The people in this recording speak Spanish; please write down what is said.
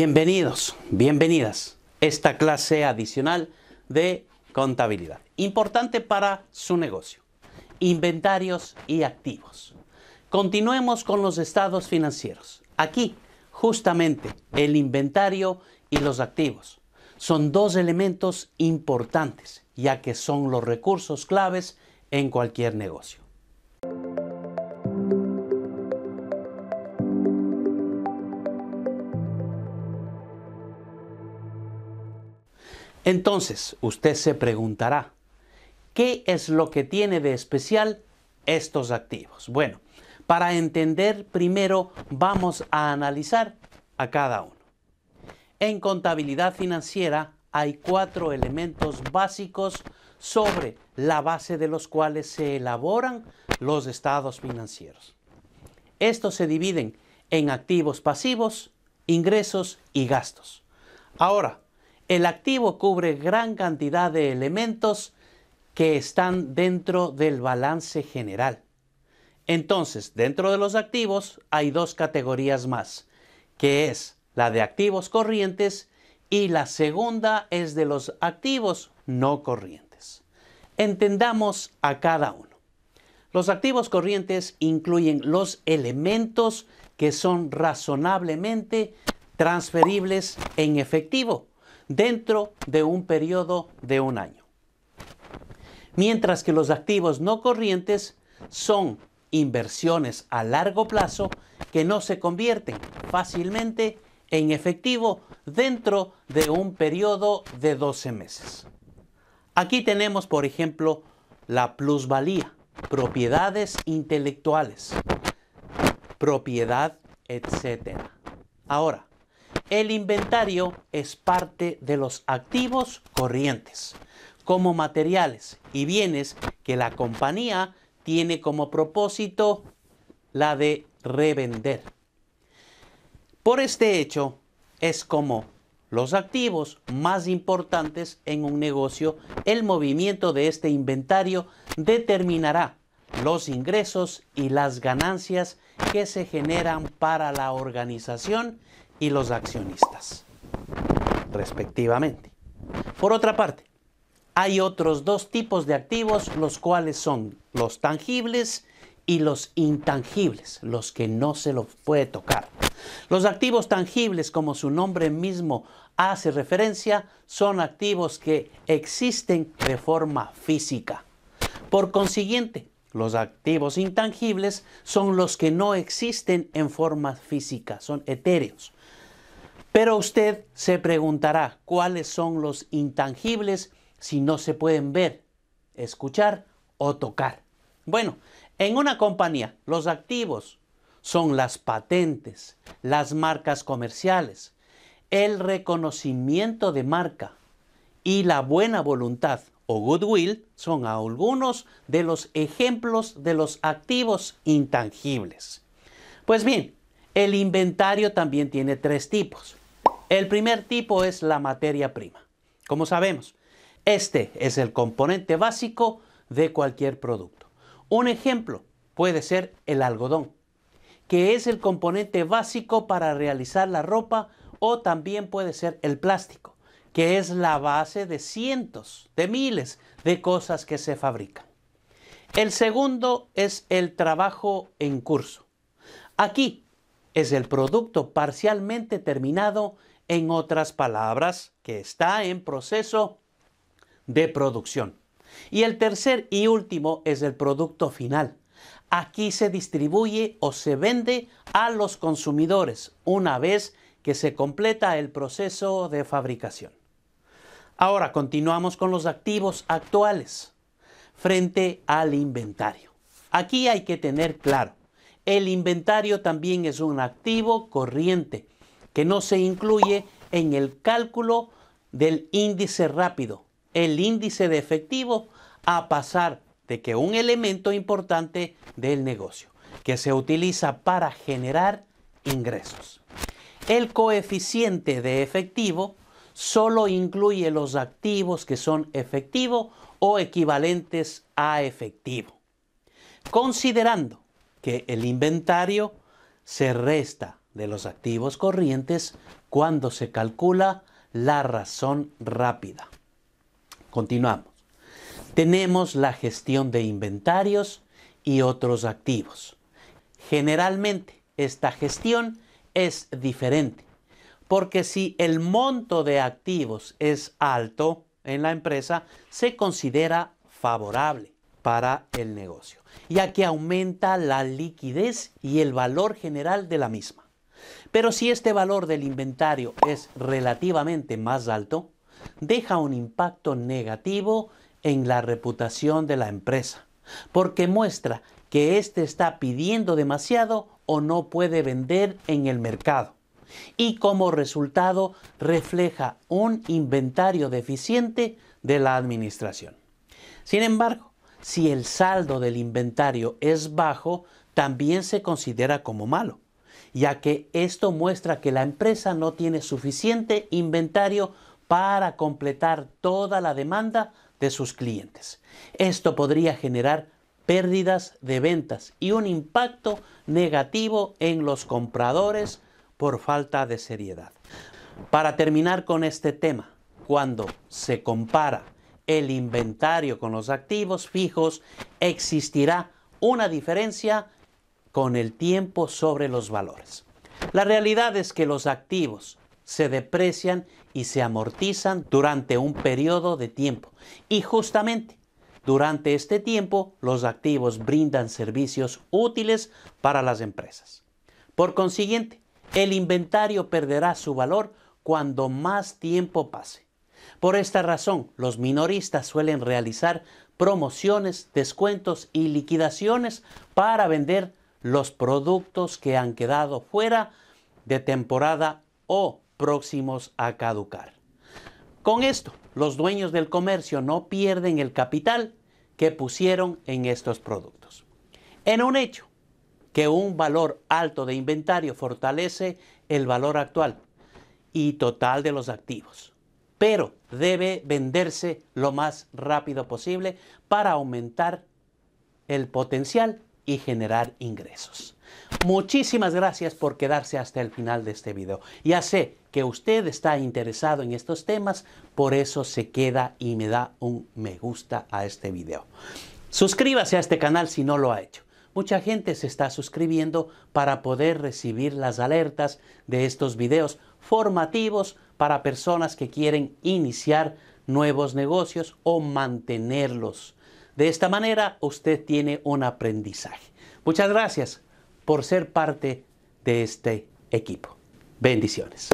Bienvenidos, bienvenidas esta clase adicional de contabilidad. Importante para su negocio. Inventarios y activos. Continuemos con los estados financieros. Aquí, justamente, el inventario y los activos son dos elementos importantes, ya que son los recursos claves en cualquier negocio. Entonces, usted se preguntará, ¿qué es lo que tiene de especial estos activos? Bueno, para entender primero vamos a analizar a cada uno. En contabilidad financiera hay cuatro elementos básicos sobre la base de los cuales se elaboran los estados financieros. Estos se dividen en activos pasivos, ingresos y gastos. Ahora, el activo cubre gran cantidad de elementos que están dentro del balance general. Entonces, dentro de los activos hay dos categorías más, que es la de activos corrientes y la segunda es de los activos no corrientes. Entendamos a cada uno. Los activos corrientes incluyen los elementos que son razonablemente transferibles en efectivo, dentro de un periodo de un año. Mientras que los activos no corrientes son inversiones a largo plazo que no se convierten fácilmente en efectivo dentro de un periodo de 12 meses. Aquí tenemos, por ejemplo, la plusvalía, propiedades intelectuales, propiedad, etc. Ahora, el inventario es parte de los activos corrientes, como materiales y bienes que la compañía tiene como propósito la de revender. Por este hecho, es como los activos más importantes en un negocio, el movimiento de este inventario determinará los ingresos y las ganancias que se generan para la organización y los accionistas, respectivamente. Por otra parte, hay otros dos tipos de activos, los cuales son los tangibles y los intangibles, los que no se los puede tocar. Los activos tangibles, como su nombre mismo hace referencia, son activos que existen de forma física. Por consiguiente, los activos intangibles son los que no existen en forma física, son etéreos. Pero usted se preguntará cuáles son los intangibles si no se pueden ver, escuchar o tocar. Bueno, en una compañía los activos son las patentes, las marcas comerciales, el reconocimiento de marca y la buena voluntad o goodwill son algunos de los ejemplos de los activos intangibles. Pues bien, el inventario también tiene tres tipos. El primer tipo es la materia prima. Como sabemos, este es el componente básico de cualquier producto. Un ejemplo puede ser el algodón, que es el componente básico para realizar la ropa o también puede ser el plástico, que es la base de cientos, de miles de cosas que se fabrican. El segundo es el trabajo en curso. Aquí es el producto parcialmente terminado en otras palabras, que está en proceso de producción. Y el tercer y último es el producto final. Aquí se distribuye o se vende a los consumidores una vez que se completa el proceso de fabricación. Ahora continuamos con los activos actuales frente al inventario. Aquí hay que tener claro, el inventario también es un activo corriente que no se incluye en el cálculo del índice rápido, el índice de efectivo, a pasar de que un elemento importante del negocio, que se utiliza para generar ingresos. El coeficiente de efectivo solo incluye los activos que son efectivo o equivalentes a efectivo. Considerando que el inventario se resta de los activos corrientes cuando se calcula la razón rápida. Continuamos. Tenemos la gestión de inventarios y otros activos. Generalmente esta gestión es diferente, porque si el monto de activos es alto en la empresa, se considera favorable para el negocio, ya que aumenta la liquidez y el valor general de la misma. Pero si este valor del inventario es relativamente más alto, deja un impacto negativo en la reputación de la empresa, porque muestra que éste está pidiendo demasiado o no puede vender en el mercado. Y como resultado refleja un inventario deficiente de la administración. Sin embargo, si el saldo del inventario es bajo, también se considera como malo ya que esto muestra que la empresa no tiene suficiente inventario para completar toda la demanda de sus clientes. Esto podría generar pérdidas de ventas y un impacto negativo en los compradores por falta de seriedad. Para terminar con este tema, cuando se compara el inventario con los activos fijos, existirá una diferencia con el tiempo sobre los valores. La realidad es que los activos se deprecian y se amortizan durante un periodo de tiempo. Y justamente durante este tiempo los activos brindan servicios útiles para las empresas. Por consiguiente, el inventario perderá su valor cuando más tiempo pase. Por esta razón, los minoristas suelen realizar promociones, descuentos y liquidaciones para vender los productos que han quedado fuera de temporada o próximos a caducar. Con esto, los dueños del comercio no pierden el capital que pusieron en estos productos. En un hecho, que un valor alto de inventario fortalece el valor actual y total de los activos, pero debe venderse lo más rápido posible para aumentar el potencial y generar ingresos. Muchísimas gracias por quedarse hasta el final de este video. Ya sé que usted está interesado en estos temas, por eso se queda y me da un me gusta a este video. Suscríbase a este canal si no lo ha hecho. Mucha gente se está suscribiendo para poder recibir las alertas de estos videos formativos para personas que quieren iniciar nuevos negocios o mantenerlos de esta manera usted tiene un aprendizaje. Muchas gracias por ser parte de este equipo. Bendiciones.